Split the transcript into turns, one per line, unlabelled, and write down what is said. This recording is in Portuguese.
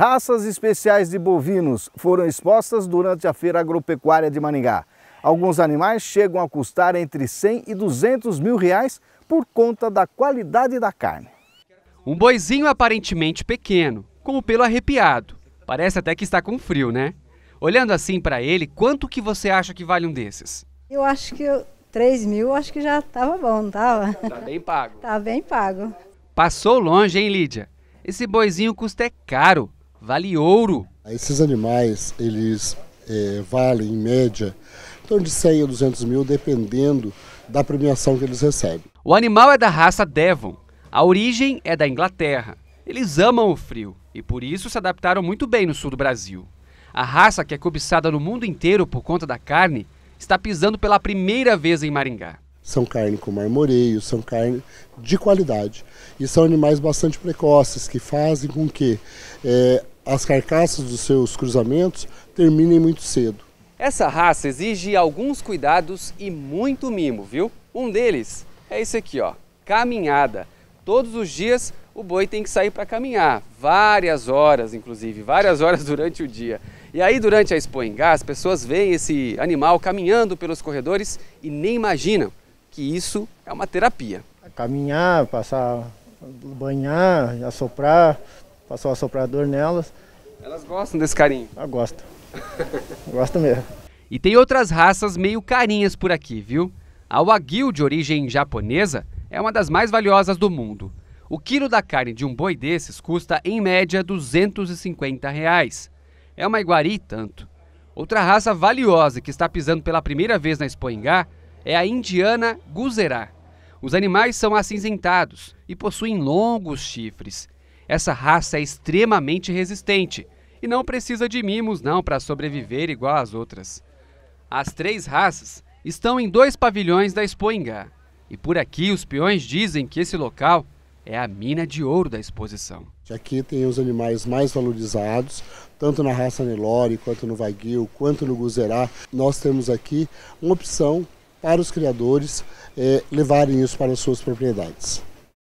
Raças especiais de bovinos foram expostas durante a Feira Agropecuária de Maningá. Alguns animais chegam a custar entre 100 e 200 mil reais por conta da qualidade da carne. Um boizinho aparentemente pequeno, com o pelo arrepiado. Parece até que está com frio, né? Olhando assim para ele, quanto que você acha que vale um desses? Eu acho que 3 mil, acho que já estava bom, não estava? Está bem pago. Está bem pago. Passou longe, hein, Lídia? Esse boizinho custa é caro, vale ouro.
Esses animais, eles é, valem, em média, em torno de 100 a 200 mil, dependendo da premiação que eles recebem.
O animal é da raça Devon. A origem é da Inglaterra. Eles amam o frio e por isso se adaptaram muito bem no sul do Brasil. A raça que é cobiçada no mundo inteiro por conta da carne está pisando pela primeira vez em Maringá.
São carne com marmoreio, são carne de qualidade. E são animais bastante precoces, que fazem com que é, as carcaças dos seus cruzamentos terminem muito cedo.
Essa raça exige alguns cuidados e muito mimo, viu? Um deles é esse aqui, ó, caminhada. Todos os dias o boi tem que sair para caminhar, várias horas, inclusive, várias horas durante o dia. E aí, durante a Expo as pessoas veem esse animal caminhando pelos corredores e nem imaginam que isso é uma terapia.
Caminhar, passar, banhar, assoprar, passar o
assoprador nelas. Elas gostam desse carinho? Eu gosto. gosto mesmo. E tem outras raças meio carinhas por aqui, viu? A Wagyu, de origem japonesa, é uma das mais valiosas do mundo. O quilo da carne de um boi desses custa, em média, 250 reais. É uma iguaria tanto. Outra raça valiosa que está pisando pela primeira vez na Expo é a indiana guzerá. Os animais são acinzentados e possuem longos chifres. Essa raça é extremamente resistente e não precisa de mimos não para sobreviver igual às outras. As três raças estão em dois pavilhões da Expo e por aqui os peões dizem que esse local é a mina de ouro da exposição.
Aqui tem os animais mais valorizados, tanto na raça Nelore, quanto no Vaguio, quanto no Guzerá. Nós temos aqui uma opção para os criadores é, levarem isso para as suas propriedades.